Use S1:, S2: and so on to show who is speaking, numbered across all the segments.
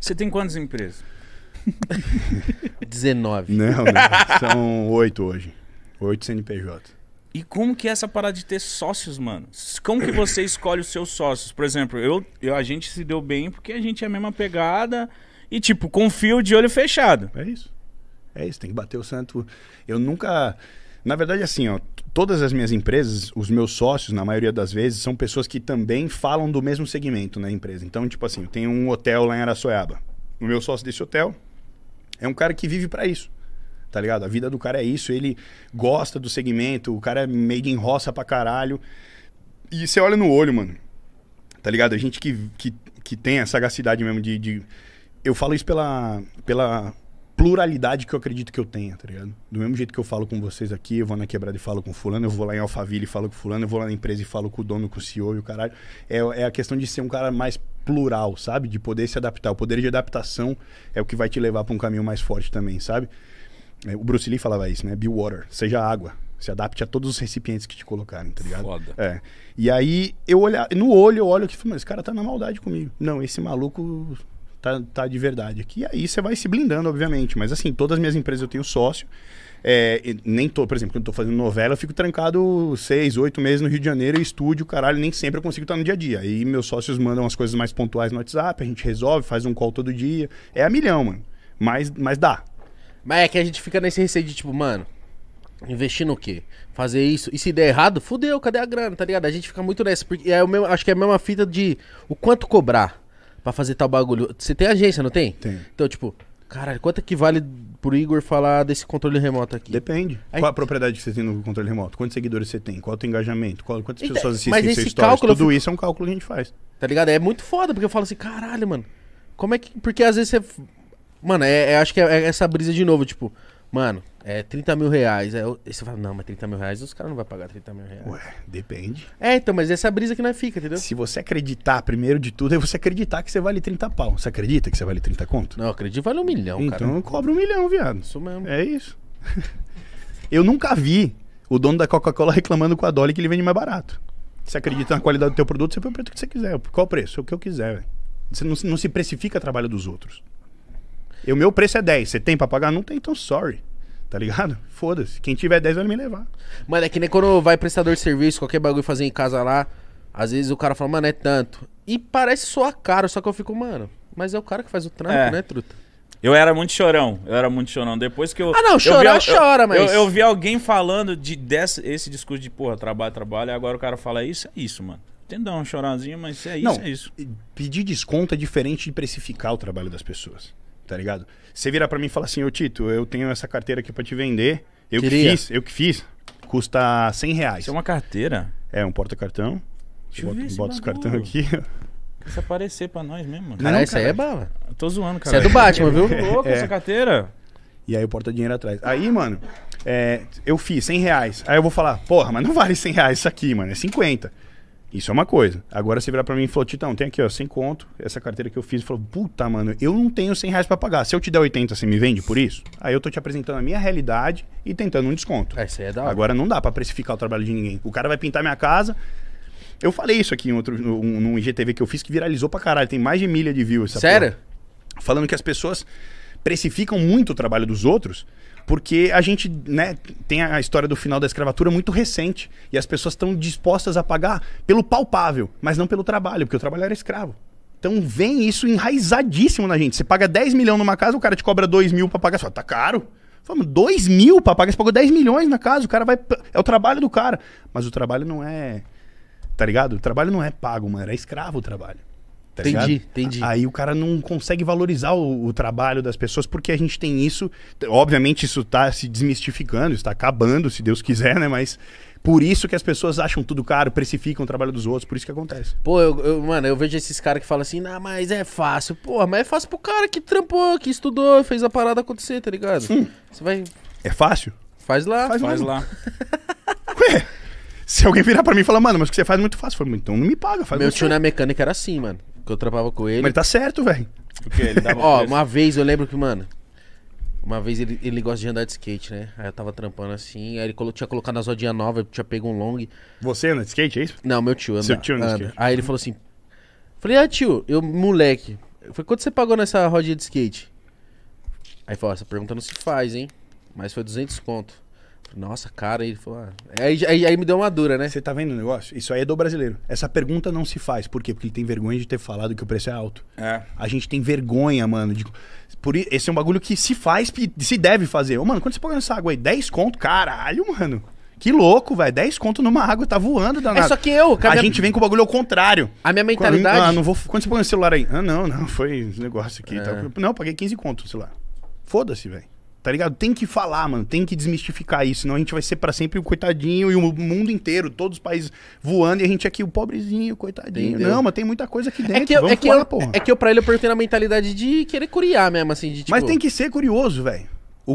S1: Você tem quantas empresas? 19. Não, não. São oito hoje. Oito CNPJ. E como que é essa parada de ter sócios, mano? Como que você escolhe os seus sócios? Por exemplo, eu, eu a gente se deu bem porque a gente é a mesma pegada e, tipo, confio de olho fechado. É isso. É isso, tem que bater o santo. Eu nunca. Na verdade, assim, ó, todas as minhas empresas, os meus sócios, na maioria das vezes, são pessoas que também falam do mesmo segmento na empresa. Então, tipo assim, eu tenho um hotel lá em Araçoiaba. O meu sócio desse hotel é um cara que vive para isso. Tá ligado? A vida do cara é isso, ele gosta do segmento, o cara é made in roça pra caralho. E você olha no olho, mano. Tá ligado? A gente que, que, que tem a sagacidade mesmo de, de. Eu falo isso pela, pela pluralidade que eu acredito que eu tenha, tá ligado? Do mesmo jeito que eu falo com vocês aqui, eu vou na quebrada e falo com fulano, eu vou lá em Alphaville e falo com fulano, eu vou lá na empresa e falo com o dono, com o CEO e o caralho. É, é a questão de ser um cara mais plural, sabe? De poder se adaptar. O poder de adaptação é o que vai te levar para um caminho mais forte também, sabe? É, o Bruce Lee falava isso, né? Be water, seja água. Se adapte a todos os recipientes que te colocarem, tá ligado? Foda. É. E aí eu olhar, no olho eu olho aqui e falo, mas esse cara tá na maldade comigo. Não, esse maluco tá, tá de verdade aqui. E aí você vai se blindando, obviamente. Mas assim, todas as minhas empresas eu tenho sócio. É, nem tô, por exemplo, quando eu tô fazendo novela, eu fico trancado seis, oito meses no Rio de Janeiro, estúdio, caralho, nem sempre eu consigo estar no dia a dia. Aí meus sócios mandam as coisas mais pontuais no WhatsApp, a gente resolve, faz um call
S2: todo dia. É a milhão, mano. Mas, mas dá. Mas é que a gente fica nesse receio de tipo, mano, investir no quê? Fazer isso. E se der errado, fudeu, cadê a grana, tá ligado? A gente fica muito nessa. Porque é o mesmo, acho que é a mesma fita de o quanto cobrar pra fazer tal bagulho. Você tem agência, não tem? Tem. Então, tipo, caralho, quanto é que vale pro Igor falar desse controle remoto aqui? Depende.
S1: Aí... Qual a propriedade que você tem no controle remoto? Quantos seguidores você tem? Qual o teu engajamento? Qual, quantas então, pessoas assistem mas seu stories? Tudo fico... isso
S2: é um cálculo que a gente faz. Tá ligado? É muito foda, porque eu falo assim, caralho, mano. Como é que. Porque às vezes você. Mano, é, é acho que é, é essa brisa de novo, tipo. Mano, é 30 mil reais. Aí, você fala, não, mas 30 mil reais os caras não vão pagar 30 mil reais. Ué, depende. É, então, mas essa brisa que não fica, entendeu?
S1: Se você acreditar, primeiro de tudo, é você acreditar que você vale 30 pau. Você acredita que você vale 30 conto? Não, eu acredito que vale um milhão, então cara. cobra um milhão, viado. Isso mesmo. É isso. Eu nunca vi o dono da Coca-Cola reclamando com a Dolly que ele vende mais barato. Você acredita na qualidade do teu produto, você põe o preço que você quiser. Qual o preço? O que eu quiser, velho. Você não, se- não se precifica o trabalho dos outros. O meu preço é 10. Você tem pra pagar? Não tem, então sorry. Tá ligado?
S2: Foda-se. Quem tiver 10 vai me levar. Mano, é que nem quando vai prestador de serviço, qualquer bagulho fazer em casa lá. Às vezes o cara fala, mano, é tanto. E parece só caro, só que eu fico, mano, mas é o cara que faz o trampo, é. né, truta? Eu era muito chorão, eu era muito chorão. Depois que eu. Ah, não, chorar eu vi, é chora, mas. Eu, eu,
S1: vi alguém falando de desse, esse discurso de, porra, trabalho, trabalho, e agora o cara fala isso, é isso, mano. Tem dar um chorazinho, mas é isso, não, é isso. Pedir desconto é diferente de precificar o trabalho das pessoas tá ligado? Você virar para mim e falar assim, ô Tito, eu tenho essa carteira aqui para te vender. Eu Queria. que fiz, eu que fiz. Custa 100 reais. Isso é uma carteira? É, um porta-cartão. Bota, bota os cartões aqui. Quer se aparecer pra nós mesmo. Cara. Não, não, isso aí é bala. Eu tô zoando, cara. Isso é do Batman, viu? É, louco é. essa carteira. E aí o porta-dinheiro atrás. Aí, mano, é, eu fiz 100 reais. Aí eu vou falar, porra, mas não vale 100 reais isso aqui, mano. É 50. 50. Isso é uma coisa. Agora você virar para mim e falou, Titão, tem aqui, ó, sem conto, essa carteira que eu fiz. Falou, puta, mano, eu não tenho 100 reais pra pagar. Se eu te der 80, você me vende por isso? Aí eu tô te apresentando a minha realidade e tentando um desconto. É, isso aí é da hora. Agora não dá para precificar o trabalho de ninguém. O cara vai pintar minha casa. Eu falei isso aqui em outro, num, num IGTV que eu fiz que viralizou pra caralho. Tem mais de milha de views. Sério? Porra. Falando que as pessoas precificam muito o trabalho dos outros porque a gente né, tem a história do final da escravatura muito recente. E as pessoas estão dispostas a pagar pelo palpável, mas não pelo trabalho, porque o trabalho era escravo. Então vem isso enraizadíssimo na gente. Você paga 10 milhões numa casa, o cara te cobra 2 mil pra pagar. Só tá caro. Falamos, 2 mil pra pagar. Você pagou 10 milhões na casa, o cara vai. É o trabalho do cara. Mas o trabalho não é. Tá ligado? O trabalho não é pago, mano. Era escravo o trabalho. Tá entendi, ligado? entendi. Aí o cara não consegue valorizar o, o, trabalho das pessoas porque a gente tem isso. Obviamente, isso tá se desmistificando, está acabando, se Deus quiser, né? Mas. Por isso que as pessoas acham tudo caro, precificam o trabalho dos outros, por isso que acontece.
S2: Pô, eu, eu mano, eu vejo esses caras que falam assim, ah, mas é fácil. Porra, mas é fácil pro cara que trampou, que estudou, fez a parada acontecer, tá ligado? Sim. Você vai. É fácil? Faz lá. Faz, faz lá.
S1: Ué, se alguém virar pra mim e falar, mano, mas o que você faz é muito fácil.
S2: Eu falo, então não me paga, faz Meu tio na mecânica era assim, mano que eu trampava com ele. Mas ele tá certo, velho. Ele Ó, uma vez eu lembro que, mano. Uma vez ele, ele gosta de andar de skate, né? Aí eu tava trampando assim, aí ele colo, tinha colocado na rodinha nova, tinha pego um long. Você anda de skate, é isso? Não, meu tio anda. Seu tio anda, de skate. Aí ele falou assim. Falei, ah, tio, eu, moleque, foi quanto você pagou nessa rodinha de skate? Aí falou, essa pergunta não se faz, hein? Mas foi 200 conto. Nossa, cara, ele falou. Ah. Aí, aí, aí, me deu uma dura, né? Você tá vendo o negócio? Isso aí é do brasileiro.
S1: Essa pergunta não se faz. Por quê? Porque ele tem vergonha de ter falado que o preço é alto. É. A gente tem vergonha, mano. De... Por... Esse é um bagulho que se faz e se deve fazer. Ô, mano, quando você paga essa água aí? 10 conto? Caralho, mano. Que louco, velho. 10 conto numa água, tá voando danado. É só que eu, cara. A minha... gente vem com o bagulho ao contrário. A minha mentalidade. Quando, ah, não vou. Quando você põe o celular aí? Ah, não, não. Foi um negócio aqui. É. Tá... Não, paguei 15 conto no celular. Foda-se, velho. Tá ligado? Tem que falar, mano. Tem que desmistificar isso. Senão a gente vai ser para sempre o coitadinho e o mundo inteiro, todos os países voando e a gente aqui, o
S2: pobrezinho, o coitadinho. Entendeu? Não, mas tem muita coisa aqui dentro. É que eu, Vamos é que falar, eu, porra. É que eu, pra ele, eu pertenho na mentalidade de querer curiar mesmo, assim. De, tipo... Mas tem que
S1: ser curioso, velho.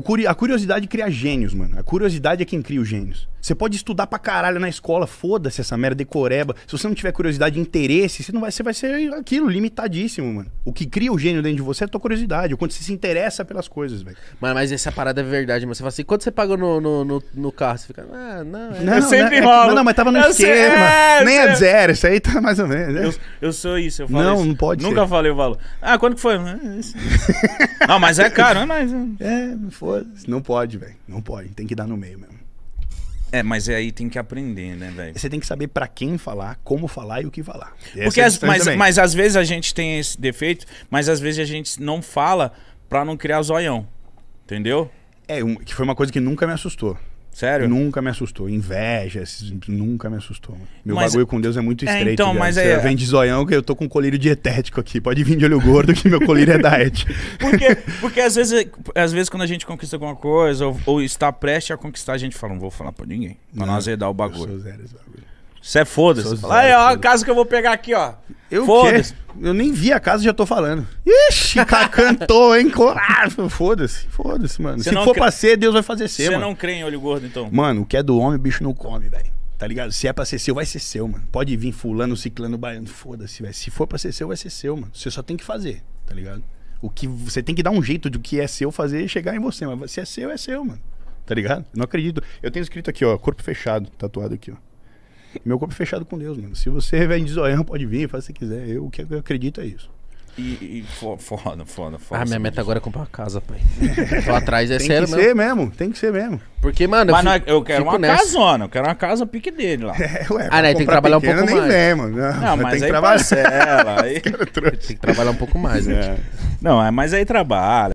S1: Curi... A curiosidade cria gênios, mano. A curiosidade é quem cria os gênios. Você pode estudar pra caralho na escola, foda-se essa merda, decoreba. Se você não tiver curiosidade e interesse, você, não vai, você vai ser aquilo, limitadíssimo, mano. O que cria o gênio dentro de você
S2: é a tua curiosidade, o quanto você se interessa pelas coisas, velho. Mas, mas essa parada é verdade, mano. Você fala assim, quanto você pagou no, no, no, no carro? Você fica, ah, não, é... não, eu sempre não, é, não, não, mas tava no eu esquema. É, nem é de zero, isso aí tá mais ou menos. Né? Eu, eu sou isso, eu falo Não, isso. não pode Nunca ser. falei o valor. Ah, quanto que foi? Ah, é não, mas é caro, é mais. Né? É,
S1: foda-se. Não pode, velho. Não pode, tem que dar no meio mesmo. É, mas aí tem que aprender, né, velho? Você tem que saber para quem falar, como falar e o que falar. Porque as, mas, mas às vezes a gente tem esse defeito, mas às vezes a gente não fala para não criar zoião. Entendeu? É, um, que foi uma coisa que nunca me assustou. Sério? Nunca me assustou. Inveja, nunca me assustou. Meu mas, bagulho com Deus é muito é, estreito. então, mas Você é... vem de zoião que eu tô com um colírio dietético aqui. Pode vir de olho gordo que meu colírio é diet. Porque, porque às, vezes, às vezes quando a gente conquista alguma coisa ou, ou está prestes a conquistar, a gente fala, não vou falar pra ninguém. Pra não, não azedar o bagulho. Eu sou zero esse bagulho. Você é foda-se. Aí, ó, a casa que eu vou pegar aqui, ó. Eu Foda-se. Eu nem vi a casa já tô falando. Ixi, cara, cantou, hein? Foda-se, foda-se, mano. Cê Se for cre... pra ser, Deus vai fazer ser, Você mano. Você não crê em olho gordo, então? Mano, o que é do homem, o bicho não come, velho. Tá ligado? Se é pra ser seu, vai ser seu, mano. Pode vir fulano, ciclano, baiano. Foda-se, velho. Se for pra ser seu, vai ser seu, mano. Você só tem que fazer, tá ligado? O que você tem que dar um jeito de o que é seu fazer chegar em você, mas se é seu, é seu, mano. Tá ligado? não acredito. Eu tenho escrito aqui, ó, corpo fechado, tatuado aqui, ó. Meu corpo é fechado com Deus, mesmo. Se você vem de Zoião, pode vir, faz o que quiser. Eu, o que eu acredito é isso.
S2: E, e foda, foda, foda. Ah, minha meta agora é comprar uma casa, pai. Tô atrás, é sério mesmo. Tem que ser
S1: mesmo, tem que ser mesmo.
S2: Porque, mano, eu, fico, é, eu quero uma nessa. casona, eu quero uma casa pique dele lá. É, ué, ah, né, tem que trabalhar um pouco mais. É. Não, não mas tem que aí trabalhar. parcela. aí... tem que trabalhar um pouco mais, né?
S1: Não, mas aí trabalha.